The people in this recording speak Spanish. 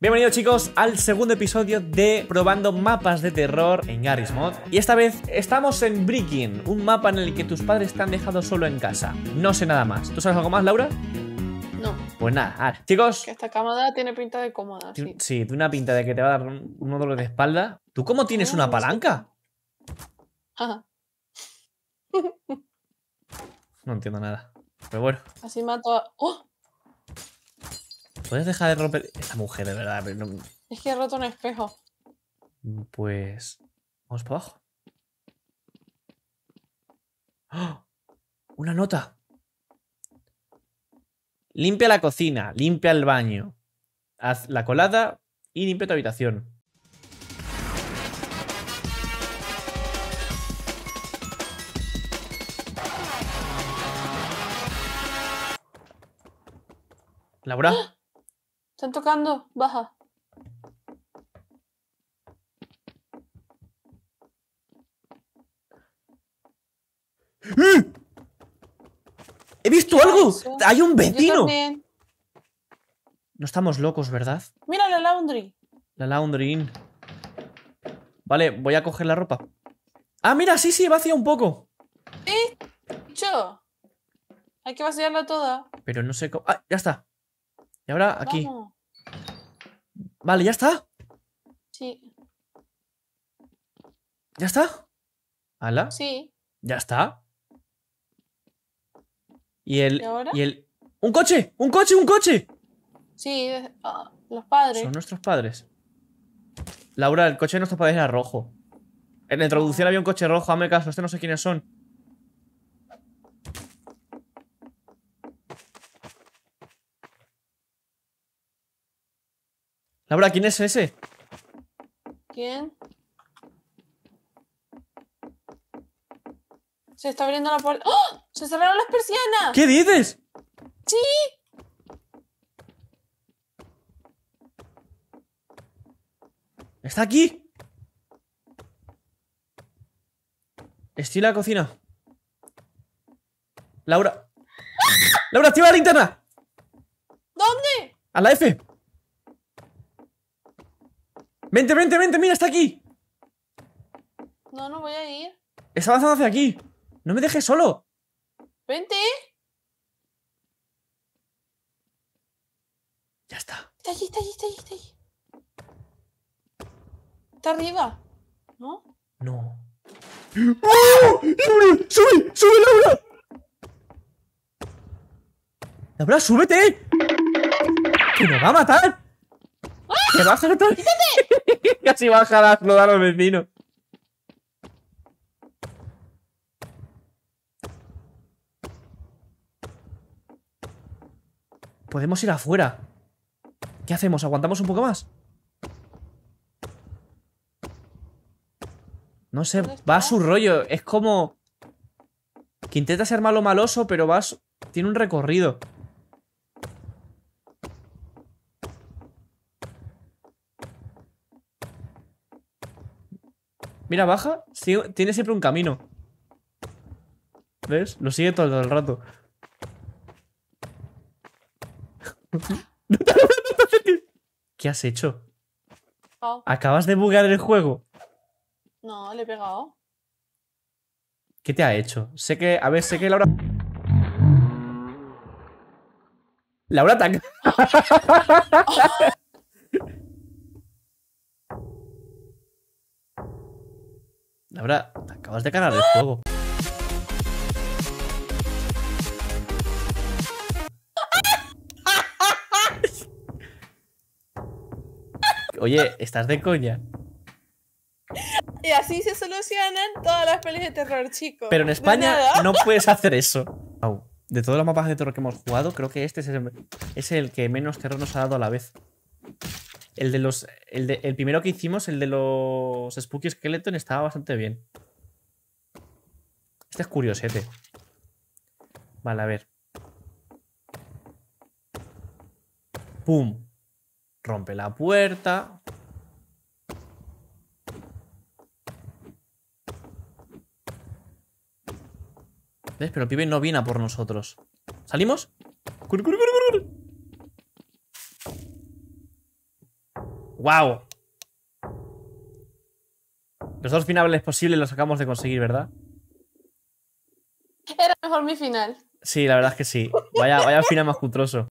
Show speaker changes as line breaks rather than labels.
Bienvenidos chicos al segundo episodio de Probando mapas de terror en Garry's Mod Y esta vez estamos en Breaking, un mapa en el que tus padres te han dejado solo en casa No sé nada más, ¿tú sabes algo más Laura? No Pues nada, ah, chicos Que esta cámara tiene pinta de cómoda, sí Sí, tiene una pinta de que te va a dar un dolor de espalda ¿Tú cómo tienes ah, una palanca? Ajá No entiendo nada, pero bueno Así mato a... ¡Oh! ¿Puedes dejar de romper? Esa mujer, de verdad. Es que he roto un espejo. Pues. Vamos para abajo. ¡Ah! ¡Una nota! Limpia la cocina, limpia el baño. Haz la colada y limpia tu habitación. Laura. ¡Ah! Están tocando, baja. ¡Eh! ¡He visto algo! ¡Hay un vecino! No estamos locos, ¿verdad? Mira la laundry. La laundry. Vale, voy a coger la ropa. Ah, mira, sí, sí, vacía un poco. ¿Eh? Yo. Hay que vaciarla toda. Pero no sé cómo. Ah, ya está. Y ahora aquí. Vale, ¿ya está? Sí. ¿Ya está? ¿Hala? Sí. ¿Ya está? ¿Y el, ¿Y, el...? ¡Un coche! ¡Un coche! ¡Un coche! Sí, ah, los padres. Son nuestros padres. Laura, el coche de nuestros padres era rojo. En la introducción había un coche rojo, hazme caso, este no sé quiénes son. Laura, ¿quién es ese? ¿Quién? Se está abriendo la puerta. ¡Oh! ¡Se cerraron las persianas! ¿Qué dices? ¡Sí! ¡Está aquí! Estoy en la cocina. Laura. ¡Ah! ¡Laura, activa la linterna! ¿Dónde? A la F. Vente, vente, vente, mira, está aquí. No, no voy a ir. Está avanzando hacia aquí. No me dejes solo. Vente. Ya está. Está allí, está allí, está allí, está allí. Está arriba. ¿No? No. ¡Oh! ¡Laura! ¡Sube! ¡Sube, sube, ¡Laura, súbete! ¡Que me va a matar! ¡Ah! ¡Que me va a matar! ¡Quítate! Si baja a explotar a los vecinos. Podemos ir afuera. ¿Qué hacemos? ¿Aguantamos un poco más? No sé, va a su rollo. Es como... Que intenta ser malo maloso, pero vas... Tiene un recorrido. Mira, baja. tiene siempre un camino. ¿Ves? Lo sigue todo el rato. ¿Qué has hecho? Oh. ¿Acabas de bugar el juego? No, le he pegado. ¿Qué te ha hecho? Sé que. A ver, sé que Laura. Laura, tan. La verdad acabas de ganar el juego. Oye, ¿estás de coña? Y así se solucionan todas las pelis de terror, chicos. Pero en España no puedes hacer eso. De todos los mapas de terror que hemos jugado, creo que este es el que menos terror nos ha dado a la vez. El de los. El, primero que hicimos, el de los Spooky Skeleton, estaba bastante bien. Este es curiosete. Vale, a ver. ¡Pum! Rompe la puerta. ¿Ves? Pero el pibe no viene a por nosotros. ¿Salimos? ¡Cur, ¡Wow! Los dos finales posibles los acabamos de conseguir, ¿verdad? Era mejor mi final. Sí, la verdad es que sí. Vaya, vaya final más cutroso.